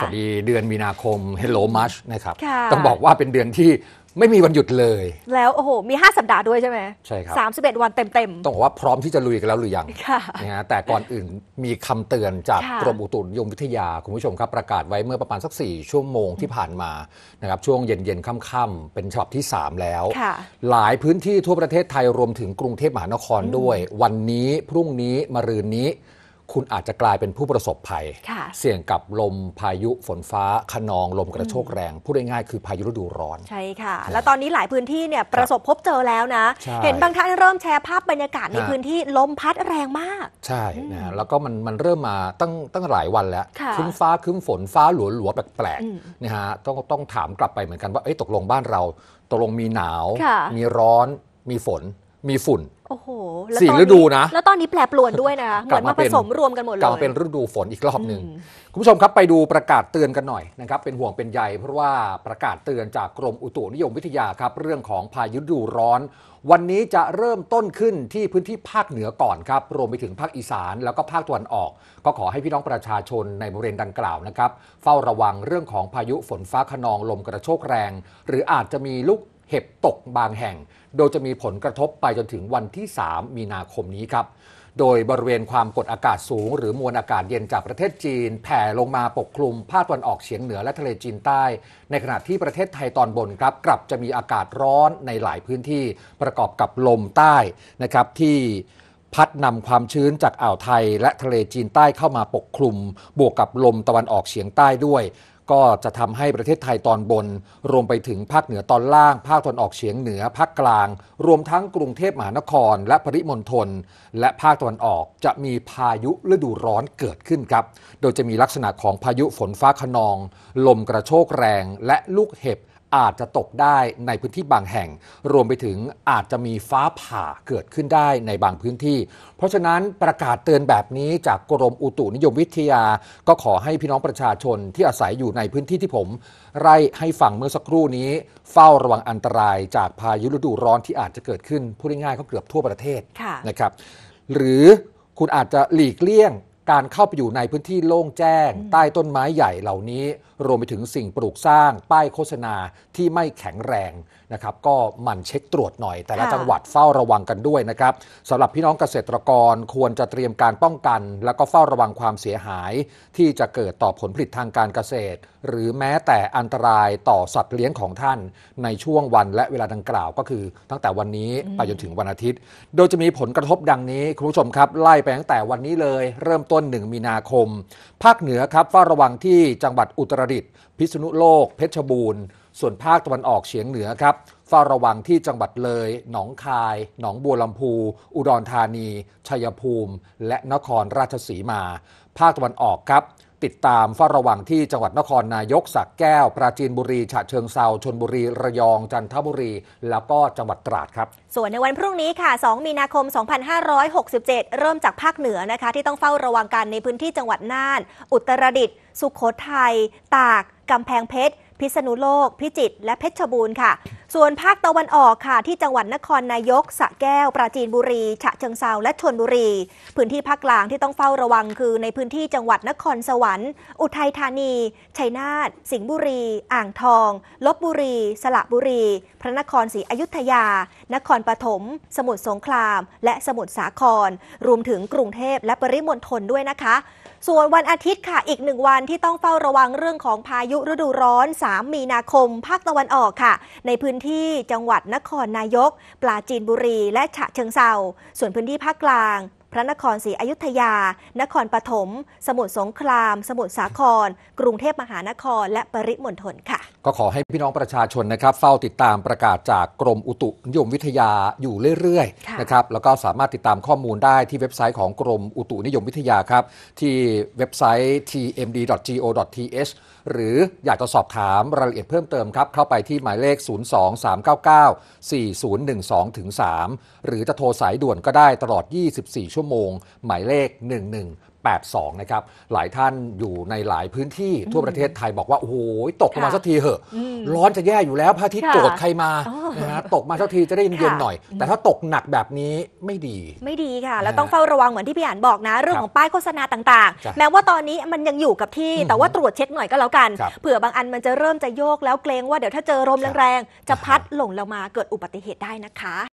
สวัสดีเดือนมีนาคม Hello March นะครับ ต้องบอกว่าเป็นเดือนที่ไม่มีวันหยุดเลย แล้วโอ้โห มี 5 สัปดาห์ด้วยใช่ไหมใช่ครับสามสิบเอ็ดวันเต็มๆต้องบอกว่าพร้อมที่จะลุยกันแล้วหรือยังนะฮะแต่ก่อนอื่นมีคำเตือนจากกรมอุตุนิยมวิทยา คุณผู้ชมครับประกาศไว้เมื่อประมาณสัก 4 ชั่วโมงที่ผ่านมานะครับ ช่วงเย็นๆค่ำๆเป็นฉบับที่ 3 แล้ว หลายพื้นที่ทั่วประเทศไทยรวมถึงกรุงเทพมหานครด้วย วันนี้พรุ่งนี้มะรืนนี้คุณอาจจะกลายเป็นผู้ประสบภัย เสี่ยงกับลมพายุฝนฟ้าขนองลมกระโชกแรงพูดง่ายๆคือพายุฤดูร้อน ใช่ค่ะ แล้วตอนนี้หลายพื้นที่เนี่ยประสบพบเจอแล้วนะ เห็นบางท่านเริ่มแชร์ภาพบรรยากาศในพื้นที่ลมพัดแรงมาก ใช่นะแล้วก็มันมันเริ่มมาตั้งตั้งหลายวันแล้วคึ้มฟ้าคึ้มฝนฟ้าหลววหลวแปลกๆนะฮะต้องต้องถามกลับไปเหมือนกันว่าตกลงบ้านเรา ตกลงมีหนาว มีร้อนมีฝนมีฝุ่นโอ้โหสี่ฤดูนะ แล้วตอนนี้แปรปรวนด้วยนะ เหมือนมาผสมรวมกันหมดเลยกลายเป็นฤดูฝนอีกรอบหนึ่งคุณผู้ชมครับไปดูประกาศเตือนกันหน่อยนะครับเป็นห่วงเป็นใยเพราะว่าประกาศเตือนจากกรมอุตุนิยมวิทยาครับ เรื่องของพายุฤดูร้อน วันนี้จะเริ่มต้นขึ้นที่พื้นที่ภาคเหนือก่อนครับรวมไปถึงภาคอีสานแล้วก็ภาคตะวันออก ก็ขอให้พี่น้องประชาชนในบริเวณดังกล่าวนะครับ เฝ้าระวังเรื่องของพายุฝนฟ้าขนองลมกระโชกแรง หรืออาจจะมีลูกเห็บตกบางแห่ง โดยจะมีผลกระทบไปจนถึงวันที่ 3 มีนาคมนี้ครับ โดยบริเวณความกดอากาศสูงหรือมวลอากาศเย็นจากประเทศจีน แผ่ลงมาปกคลุมภาคตะวันออกเฉียงเหนือและทะเลจีนใต้ ในขณะที่ประเทศไทยตอนบนครับ กลับจะมีอากาศร้อนในหลายพื้นที่ประกอบกับลมใต้นะครับที่พัดนำความชื้นจากอ่าวไทย และทะเลจีนใต้เข้ามาปกคลุม บวกกับลมตะวันออกเฉียงใต้ด้วยก็จะทำให้ประเทศไทยตอนบน รวมไปถึงภาคเหนือตอนล่าง ภาคตอนออกเฉียงเหนือ ภาคกลาง รวมทั้งกรุงเทพมหานคร และปริมณฑลและภาคตะวันออกจะมีพายุฤดูร้อนเกิดขึ้นครับ โดยจะมีลักษณะของพายุฝนฟ้าขนอง ลมกระโชกแรงและลูกเห็บอาจจะตกได้ในพื้นที่บางแห่ง รวมไปถึงอาจจะมีฟ้าผ่าเกิดขึ้นได้ในบางพื้นที่ เพราะฉะนั้นประกาศเตือนแบบนี้จากกรมอุตุนิยมวิทยา ก็ขอให้พี่น้องประชาชนที่อาศัยอยู่ในพื้นที่ที่ผมไร่ให้ฟังเมื่อสักครู่นี้ เฝ้าระวังอันตรายจากพายุฤดูร้อนที่อาจจะเกิดขึ้นพูดง่ายๆก็เกือบทั่วประเทศะนะครับ หรือคุณอาจจะหลีกเลี่ยงการเข้าไปอยู่ในพื้นที่โล่งแจ้ง ใต้ต้นไม้ใหญ่เหล่านี้ รวมไปถึงสิ่งปลูกสร้างป้ายโฆษณาที่ไม่แข็งแรงนะครับ ก็หมั่นเช็คตรวจหน่อย แต่ละจังหวัดเฝ้าระวังกันด้วยนะครับสำหรับพี่น้องเกษตรกรควรจะเตรียมการป้องกัน แล้วก็เฝ้าระวังความเสียหาย ที่จะเกิดต่อผลผลิตทางการเกษตร หรือแม้แต่อันตรายต่อสัตว์เลี้ยงของท่านในช่วงวัน และเวลาดังกล่าวก็คือตั้งแต่วันนี้ไปจนถึงวันอาทิตย์ โดยจะมีผลกระทบดังนี้คุณผู้ชมครับไล่ไปตั้งแต่วันนี้เลย เริ่มต้น้น1มีนาคม ภาคเหนือครับเฝ้าระวังที่จังหวัดอุตรดิตถ์พิษณุโลกเพชรบูรณ์ ส่วนภาคตะวันออกเฉียงเหนือครับเฝ้าระวังที่จังหวัดเลย หนองคาย หนองบัวลำพูอุดรธานีชัยภูมิ และนครราชสีมา ภาคตะวันออกครับติดตามเฝ้าระวังที่จังหวัดนครนายกสักแก้ว ปราจีนบุรีฉะเชิงเซาชนบุรี ระยอง จันทบุรี แล้วก็จังหวัดตราดครับ ส่วนในวันพรุ่งนี้ค่ะ 2 มีนาคม 2567 เริ่มจากภาคเหนือนะคะ ที่ต้องเฝ้าระวังกันในพื้นที่จังหวัดน่าน อุตรดิตถ์สุขโขทัยตาก กำแพงเพชร พิษณุโลก พิจิตรและเพชรบูรณ์ค่ะส่วนภาคตะวันออกค่ะที่จังหวัดนครนายกสะแก้ว ปราจีนบุรี ฉะเชิงเซาและชนบุรี พื้นที่ภาคกลางที่ต้องเฝ้าระวังคือในพื้นที่จังหวัดนครสวรรค์ อุทัยธานี ชัยนาท สิงห์บุรี อ่างทองลบบุรี สระบุรี พระนครศรีอยุธยา นครปฐมสมุทรสงคราม และสมุทรสาคร รวมถึงกรุงเทพและปริมณฑลด้วยนะคะส่วนวันอาทิตย์ค่ะอีกหนึ่งวันที่ต้องเฝ้าระวังเรื่องของพายุฤดูร้อน 3 มีนาคมภาคตะวันออกค่ะ ในพื้นที่จังหวัดนครนายก ปราจีนบุรี และฉะเชิงเซาส่วนพื้นที่ภาคกลางพระนครศรีอยุธยา นครปฐม สมุทรสงคราม สมุทรสาคร กรุงเทพมหานคร และปริมณฑลค่ะ ก็ขอให้พี่น้องประชาชนนะครับเฝ้าติดตามประกาศจากกรมอุตุนิยมวิทยาอยู่เรื่อยๆนะครับ แล้วก็สามารถติดตามข้อมูลได้ที่เว็บไซต์ของกรมอุตุนิยมวิทยาครับ ที่เว็บไซต์ tmd.go.th หรืออยากจะสอบถามรายละเอียดเพิ่มเติมครับเข้าไปที่หมายเลข 023994012-3 หรือจะโทรสายด่วนก็ได้ตลอด 24ชั่ววโมงหมายเลข 1182 นะครับ หลายท่านอยู่ในหลายพื้นที่ทั่วประเทศไทยบอกว่าโอ้โหตกมาสักทีเหอะ ร้อนจะแย่อยู่แล้วพระอาทิตย์โกรธใครมานะฮะตกมาสักทีจะได้เย็นๆหน่อย แต่ถ้าตกหนักแบบนี้ไม่ดี ไม่ดีค่ะ แล้วต้องเฝ้าระวังเหมือนที่พี่อ่านบอกนะเรื่องของป้ายโฆษณาต่างๆ แม้ว่าตอนนี้มันยังอยู่กับที่แต่ว่าตรวจเช็คหน่อยก็แล้วกัน เผื่อบางอันมันจะเริ่มจะโยกแล้วเกรงว่าเดี๋ยวถ้าเจอลมแรงๆจะพัดหล่นลงมาเกิดอุบัติเหตุได้นะคะ